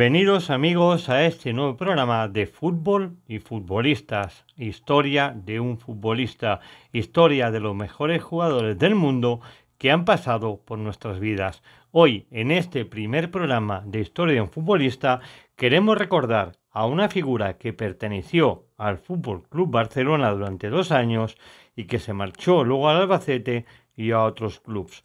Bienvenidos amigos a este nuevo programa de fútbol y futbolistas, historia de un futbolista, historia de los mejores jugadores del mundo que han pasado por nuestras vidas. Hoy, en este primer programa de historia de un futbolista, queremos recordar a una figura que perteneció al Fútbol Club Barcelona durante dos años y que se marchó luego al Albacete y a otros clubes.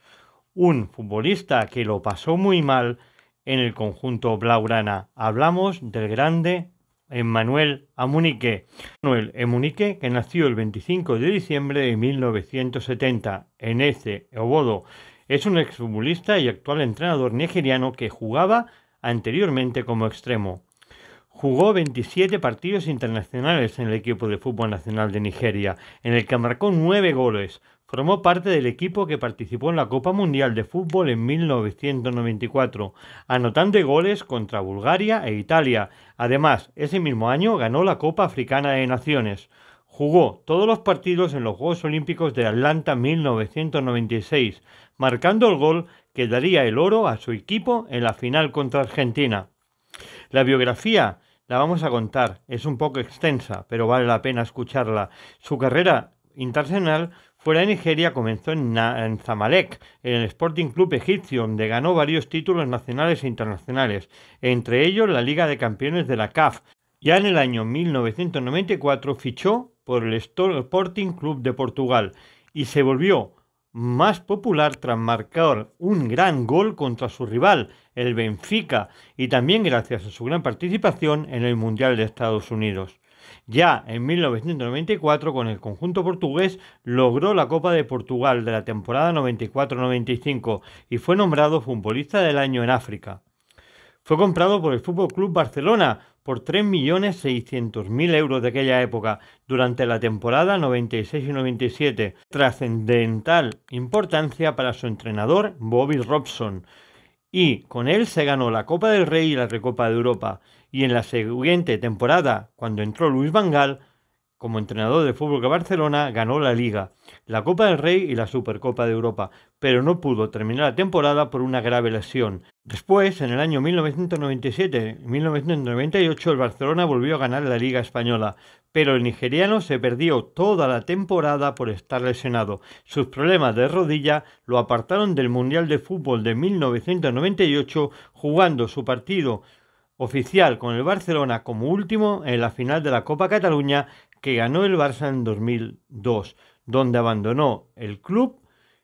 Un futbolista que lo pasó muy mal en el conjunto Blaurana. Hablamos del grande Emmanuel Amunique. Emmanuel Amunique, que nació el 25 de diciembre de 1970 en ese Obodo, es un exfutbolista y actual entrenador nigeriano que jugaba anteriormente como extremo. Jugó 27 partidos internacionales en el equipo de fútbol nacional de Nigeria, en el que marcó 9 goles, Formó parte del equipo que participó en la Copa Mundial de Fútbol en 1994, anotando goles contra Bulgaria e Italia. Además, ese mismo año ganó la Copa Africana de Naciones. Jugó todos los partidos en los Juegos Olímpicos de Atlanta 1996, marcando el gol que daría el oro a su equipo en la final contra Argentina. La biografía la vamos a contar, es un poco extensa, pero vale la pena escucharla. Su carrera internacional fuera de Nigeria comenzó en, Zamalek, en el Sporting Club egipcio, donde ganó varios títulos nacionales e internacionales, entre ellos la Liga de Campeones de la CAF. Ya en el año 1994 fichó por el Sporting Club de Portugal y se volvió más popular tras marcar un gran gol contra su rival, el Benfica, y también gracias a su gran participación en el Mundial de Estados Unidos. Ya en 1994 con el conjunto portugués logró la Copa de Portugal de la temporada 94-95 y fue nombrado futbolista del año en África. Fue comprado por el Fútbol Club Barcelona por 3.600.000 euros de aquella época durante la temporada 96 97, trascendental importancia para su entrenador Bobby Robson. Y con él se ganó la Copa del Rey y la Recopa de Europa y en la siguiente temporada, cuando entró Luis Vangal como entrenador de fútbol de Barcelona, ganó la Liga, la Copa del Rey y la Supercopa de Europa, pero no pudo terminar la temporada por una grave lesión. Después, en el año 1997 1998, el Barcelona volvió a ganar la Liga Española, pero el nigeriano se perdió toda la temporada por estar lesionado. Sus problemas de rodilla lo apartaron del Mundial de Fútbol de 1998 jugando su partido oficial con el Barcelona como último en la final de la Copa Cataluña que ganó el Barça en 2002, donde abandonó el club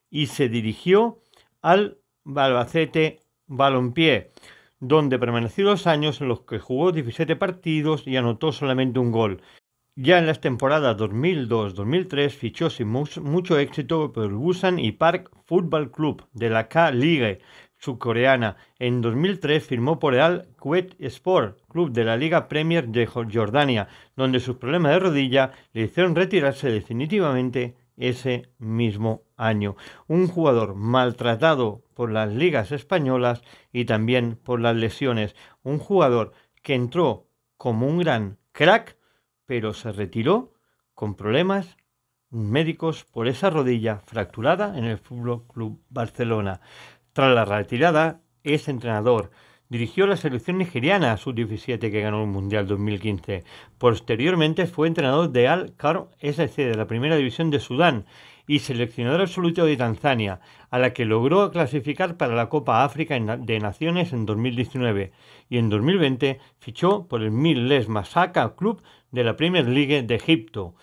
y se dirigió al Balbacete Balompié, donde permaneció los años en los que jugó 17 partidos y anotó solamente un gol. Ya en las temporadas 2002-2003 fichó sin mucho éxito por el Busan y Park Football Club de la K-League, coreana En 2003 firmó por el Al Quet Sport, club de la Liga Premier de Jordania, donde sus problemas de rodilla le hicieron retirarse definitivamente ese mismo año. Un jugador maltratado por las ligas españolas y también por las lesiones. Un jugador que entró como un gran crack, pero se retiró con problemas médicos por esa rodilla fracturada en el Fútbol Club Barcelona. Tras la retirada, es entrenador. Dirigió la selección nigeriana sub-17 que ganó el Mundial 2015. Posteriormente fue entrenador de Al Kar SC de la Primera División de Sudán y seleccionador absoluto de Tanzania, a la que logró clasificar para la Copa África de Naciones en 2019 y en 2020 fichó por el Miles Masaka Club de la Premier League de Egipto.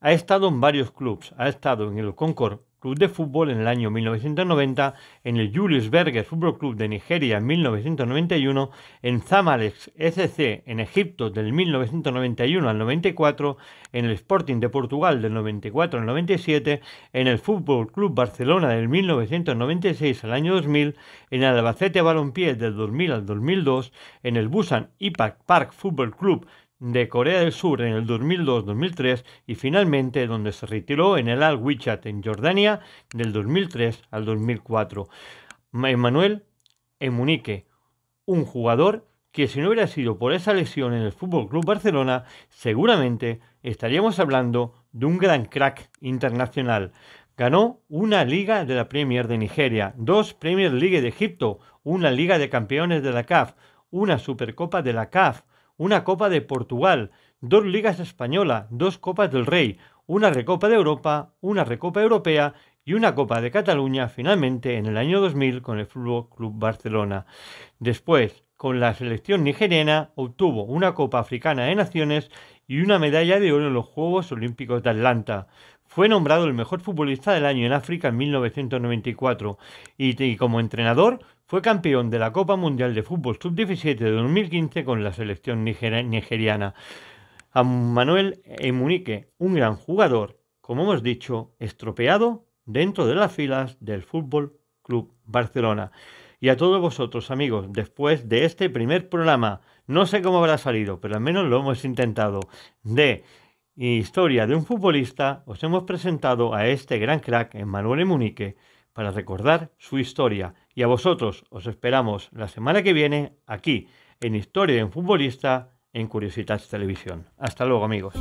Ha estado en varios clubes, ha estado en el Concord Club de Fútbol en el año 1990, en el Julius Berger Fútbol Club de Nigeria en 1991, en Zamalek SC en Egipto del 1991 al 94, en el Sporting de Portugal del 94 al 97, en el Fútbol Club Barcelona del 1996 al año 2000, en el Albacete Balompié del 2000 al 2002, en el Busan Ipac Park Fútbol Club de Corea del Sur en el 2002-2003 y finalmente donde se retiró en el Al-Wichat en Jordania del 2003 al 2004. Emanuel Emunique, un jugador que si no hubiera sido por esa lesión en el Fútbol Club Barcelona, seguramente estaríamos hablando de un gran crack internacional. Ganó una Liga de la Premier de Nigeria, dos Premier League de Egipto, una Liga de Campeones de la CAF, una Supercopa de la CAF, una Copa de Portugal, dos Ligas Española, dos Copas del Rey, una Recopa de Europa, una Recopa Europea y una Copa de Cataluña finalmente en el año 2000 con el Fútbol Club Barcelona. Después, con la selección nigeriana, obtuvo una Copa Africana de Naciones y una medalla de oro en los Juegos Olímpicos de Atlanta. Fue nombrado el mejor futbolista del año en África en 1994 y, y como entrenador fue campeón de la Copa Mundial de Fútbol Sub-17 de 2015 con la selección nigeriana. A Manuel Emunique, un gran jugador, como hemos dicho, estropeado dentro de las filas del Fútbol Club Barcelona. Y a todos vosotros, amigos, después de este primer programa, no sé cómo habrá salido, pero al menos lo hemos intentado, de Historia de un futbolista, os hemos presentado a este gran crack, Emanuel Emunique, para recordar su historia y a vosotros os esperamos la semana que viene aquí en Historia en Futbolista en Curiositas Televisión. Hasta luego amigos.